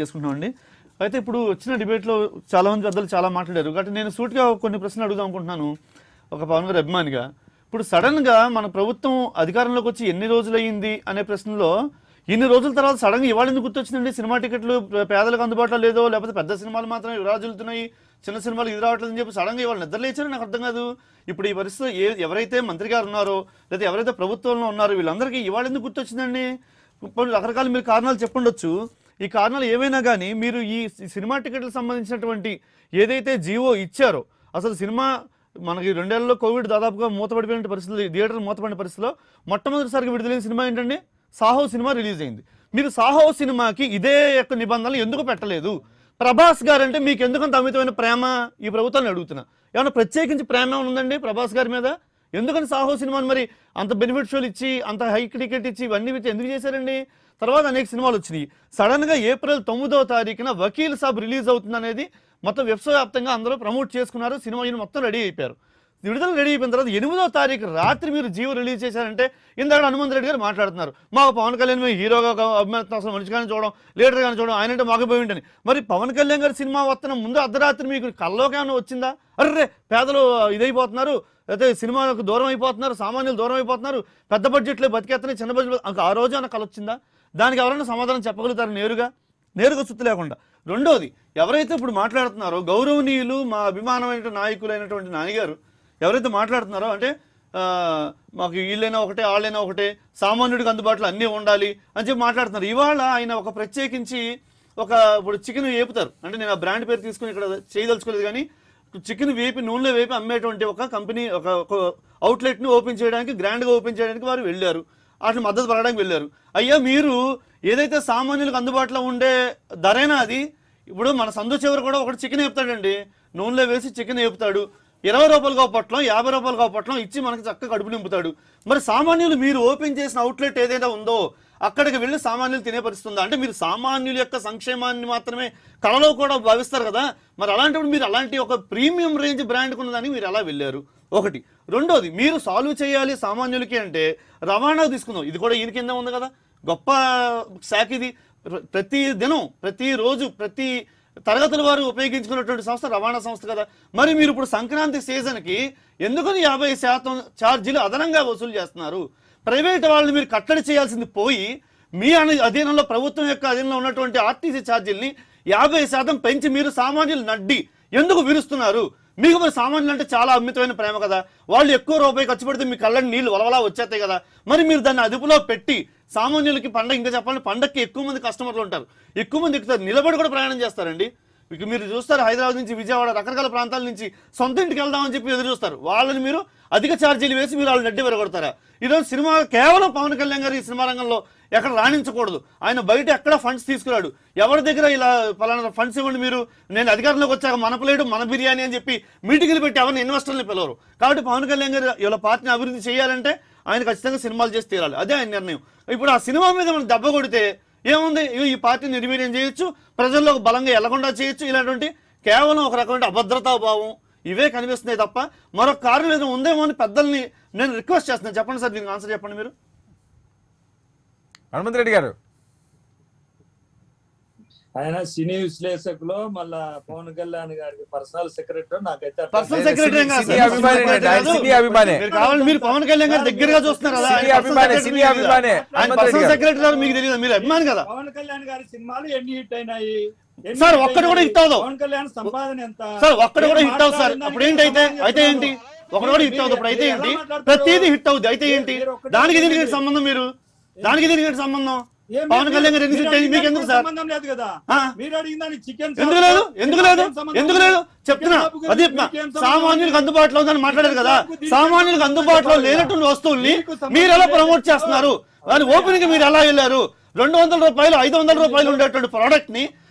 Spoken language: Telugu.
చేసుకుంటున్నామండి అయితే ఇప్పుడు వచ్చిన డిబేట్లో చాలా మంది పెద్దలు చాలా మాట్లాడారు కాబట్టి నేను సూట్గా కొన్ని ప్రశ్నలు అడుగుదాం అనుకుంటున్నాను ఒక పవన్ గారు అభిమానిగా ఇప్పుడు సడన్గా మన ప్రభుత్వం అధికారంలోకి వచ్చి ఎన్ని రోజులు అయ్యింది అనే ప్రశ్నలో ఇన్ని రోజుల తర్వాత సడన్గా ఇవాళ ఎందుకు గుర్తొచ్చిందండి సినిమా టికెట్లు పేదలకు అందుబాటులో లేదో లేకపోతే పెద్ద సినిమాలు మాత్రం విరాజులుతున్నాయి చిన్న సినిమాలు ఇది రావట్లేదని చెప్పి సడన్గా ఇవాళ నిద్రలేచారు నాకు అర్థం కాదు ఇప్పుడు ఈ పరిస్థితి ఏ ఎవరైతే మంత్రి గారు ఉన్నారో లేదా ఎవరైతే ప్రభుత్వంలో ఉన్నారో వీళ్ళందరికీ ఇవాళ ఎందుకు గుర్తొచ్చిందండి రకరకాల మీరు కారణాలు చెప్పండొచ్చు ఈ కారణాలు ఏవైనా కానీ మీరు ఈ సినిమా టికెట్లకు సంబంధించినటువంటి ఏదైతే జీవో ఇచ్చారో అసలు సినిమా మనకి రెండేళ్లలో కోవిడ్ దాదాపుగా మూతపడిపోయిన పరిస్థితులు థియేటర్ మూతపడిన పరిస్థితిలో మొట్టమొదటిసారికి విడుదలైన సినిమా ఏంటండి సాహో సినిమా రిలీజ్ అయింది మీరు సాహో సినిమాకి ఇదే యొక్క నిబంధనలు ఎందుకు పెట్టలేదు ప్రభాస్ గారు అంటే మీకు ఎందుకంత అమితమైన ప్రేమ ఈ ప్రభుత్వాన్ని అడుగుతున్నా ఏమైనా ప్రత్యేకించి ప్రేమ ఉందండి ప్రభాస్ గారి మీద ఎందుకని సాహో సినిమాని మరి అంత బెనిఫిట్ షోలు ఇచ్చి అంత హై టికెట్ ఇచ్చి ఇవన్నీ ఎందుకు చేశారండి తర్వాత అనేక సినిమాలు వచ్చినాయి సడన్గా ఏప్రిల్ తొమ్మిదవ తారీఖున వకీల్ సాబ్ రిలీజ్ అవుతుంది అనేది మొత్తం వ్యవసాయవ్యాప్తంగా అందరూ ప్రమోట్ చేసుకున్నారు సినిమా యూనిట్ మొత్తం రెడీ అయిపోయారు విడుదల రెడీ అయిపోయిన తర్వాత ఎనిమిదో తారీఖు రాత్రి మీరు జీవో రిలీజ్ చేశారంటే ఇందాక హనుమంత్ రెడ్డి గారు మాట్లాడుతున్నారు మాకు పవన్ కళ్యాణ్ మేము హీరోగా అభిమానం అసలు కానీ చూడడం కానీ చూడడం ఆయన అంటే మాకు ఉంటుంది మరి పవన్ కళ్యాణ్ గారి సినిమా వస్తున్న ముందు అర్ధరాత్రి మీకు కల్లోకేమైనా వచ్చిందా అర్రే పేదలు ఇదైపోతున్నారు అయితే సినిమాకు దూరం అయిపోతున్నారు సామాన్యులు దూరం అయిపోతున్నారు పెద్ద బడ్జెట్లో బతికేస్తున్నాయి చిన్న బడ్జెట్ ఆ రోజు అన్న కలొచ్చిందా దానికి ఎవరైనా సమాధానం చెప్పగలుగుతారు నేరుగా నేరుగా సుత్తు లేకుండా రెండోది ఎవరైతే ఇప్పుడు మాట్లాడుతున్నారో గౌరవనీయులు మా అభిమానమైన నాయకులైనటువంటి నాన్నగారు ఎవరైతే మాట్లాడుతున్నారో అంటే మాకు వీళ్ళైనా ఒకటే వాళ్ళైనా ఒకటే సామాన్యుడికి అందుబాటులో అన్నీ ఉండాలి అని చెప్పి మాట్లాడుతున్నారు ఇవాళ ఆయన ఒక ప్రత్యేకించి ఒక ఇప్పుడు చికెన్ వేపుతారు అంటే నేను ఆ బ్రాండ్ పేరు తీసుకుని ఇక్కడ చేయదలుచుకోలేదు కానీ చికెన్ వేపి నూనెలో వేపి అమ్మేటువంటి ఒక కంపెనీ ఒక అవుట్లెట్ని ఓపెన్ చేయడానికి గ్రాండ్గా ఓపెన్ చేయడానికి వారు వెళ్ళారు వాటిని మద్దతు పడడానికి వెళ్ళారు అయ్యా మీరు ఏదైతే సామాన్యులకు అందుబాటులో ఉండే ధరైనా అది ఇప్పుడు మన సందు చివరి కూడా ఒకటి చికెన్ వేపుతాడండి నూనెలో వేసి చికెన్ వేపుతాడు ఇరవై రూపాయలు కాపట్లం యాభై రూపాయలు కాపట్లం ఇచ్చి మనకి చక్కగా కడుపు నింపుతాడు మరి సామాన్యులు మీరు ఓపెన్ చేసిన అవుట్లెట్ ఏదైతే ఉందో అక్కడికి వెళ్ళి సామాన్యులు తినే పరిస్థితుంది అంటే మీరు సామాన్యుల యొక్క సంక్షేమాన్ని మాత్రమే కళలో కూడా భావిస్తారు కదా మరి అలాంటప్పుడు మీరు అలాంటి ఒక ప్రీమియం రేంజ్ బ్రాండ్ ఉన్నదానికి మీరు ఎలా వెళ్ళారు ఒకటి రెండోది మీరు సాల్వ్ చేయాలి సామాన్యులకి అంటే రవాణా తీసుకుందాం ఇది కూడా ఈయన కింద ఉంది కదా గొప్ప శాఖ ఇది ప్రతి దినం ప్రతిరోజు ప్రతి తరగతుల వారు ఉపయోగించుకున్నటువంటి సంస్థ రవాణా సంస్థ కదా మరి మీరు ఇప్పుడు సంక్రాంతి సీజన్కి ఎందుకని యాభై శాతం ఛార్జీలు అదనంగా వసూలు చేస్తున్నారు ప్రైవేట్ వాళ్ళని మీరు కట్టడి చేయాల్సింది పోయి మీ అధీనంలో ప్రభుత్వం యొక్క అధీనంలో ఉన్నటువంటి ఆర్టీసీ ఛార్జీల్ని యాభై శాతం పెంచి మీరు సామాన్యులు నడ్డి ఎందుకు విరుస్తున్నారు మీకు మరి సామాన్యులు అంటే చాలా అమితమైన ప్రేమ కదా వాళ్ళు ఎక్కువ రూపాయి ఖర్చు పెడితే మీ కళ్ళని నీళ్ళు వలవలా వచ్చేస్తాయి కదా మరి మీరు దాన్ని అదుపులో పెట్టి సామాన్యులకి పండగ ఇంకా చెప్పాలంటే పండగకి ఎక్కువ మంది కస్టమర్లు ఉంటారు ఎక్కువ మంది ఎక్కుతారు నిలబడి కూడా ప్రయాణం చేస్తారండి ఇక మీరు చూస్తారు హైదరాబాద్ నుంచి విజయవాడ రకరకాల ప్రాంతాల నుంచి సొంత ఇంటికి వెళ్దామని చెప్పి ఎదురు చూస్తారు వాళ్ళని మీరు అధిక ఛార్జీలు వేసి మీరు వాళ్ళు నడ్డి వెరగొడతారా ఈరోజు సినిమా కేవలం పవన్ కళ్యాణ్ గారు ఈ సినిమా రంగంలో ఎక్కడ రాణించకూడదు ఆయన బయట ఎక్కడ ఫండ్స్ తీసుకురాడు ఎవరి దగ్గర ఇలా పలానా ఫండ్స్ ఇవ్వండి మీరు నేను అధికారంలోకి వచ్చాక మన మన బిర్యానీ అని చెప్పి మీటింగ్లు పెట్టి ఎవరిని ఇన్వెస్టర్లు పిలవరు కాబట్టి పవన్ కళ్యాణ్ గారు ఇలా పార్టీని అభివృద్ధి చేయాలంటే ఆయన ఖచ్చితంగా సినిమాలు చేసి తీరాలి అదే ఆయన నిర్ణయం ఇప్పుడు ఆ సినిమా మీద మనం దెబ్బ కొడితే ఏముంది ఈ పార్టీ నిర్వీర్యం చేయొచ్చు ప్రజల్లో బలంగా ఎలగకుండా చేయొచ్చు ఇలాంటి కేవలం ఒక రకమైన అభద్రతా భావం ఇవే కనిపిస్తున్నాయి తప్ప మరొక కారణం ఏదో ఉందేమో అని పెద్దల్ని నేను రిక్వెస్ట్ చేస్తున్నాను చెప్పండి సార్ దీనికి ఆన్సర్ చెప్పండి మీరు హనుమంత్ రెడ్డి గారు ఆయన సినీ విశ్లేషకులు మళ్ళా పవన్ కళ్యాణ్ గారికి పర్సనల్ సెక్రటరీ నాకైతే పర్సనల్ సెక్రటరీ మీరు పవన్ కళ్యాణ్ గారి దగ్గరగా చూస్తున్నారు పర్సనల్ సెక్రటరీ మీకు తెలియదు మీరు అభిమాని కదా పవన్ కళ్యాణ్ గారి సినిమాలు ఎన్ని హిట్ అయినాయి సార్ ఒక్కడు కూడా హిట్ అవ్వదు పవన్ కళ్యాణ్ సంపాదన ఎంత సార్ ఒక్కడు కూడా హిట్ అవ్వదు సార్ అప్పుడు ఏంటి అయితే అయితే ఏంటి ఒకటి కూడా హిట్ అవుతుంది ఇప్పుడు అయితే ఏంటి ప్రతిదీ హిట్ అవుద్ది అయితే ఏంటి దానికి దీనికి సంబంధం మీరు దానికి దీనికి సంబంధం పవన్ కళ్యాణ్ ఎందుకు లేదు చెప్తున్నా అది సామాన్యులకు అందుబాటులో ఉందని మాట్లాడారు కదా సామాన్యులకు అందుబాటులో లేనటువంటి వస్తువుల్ని మీరు ఎలా ప్రమోట్ చేస్తున్నారు దాని ఓపెనింగ్ మీరు ఎలా వెళ్ళారు రెండు వందల రూపాయలు ఐదు వందల రూపాయలు ఉండేటువంటి ప్రోడక్ట్ ని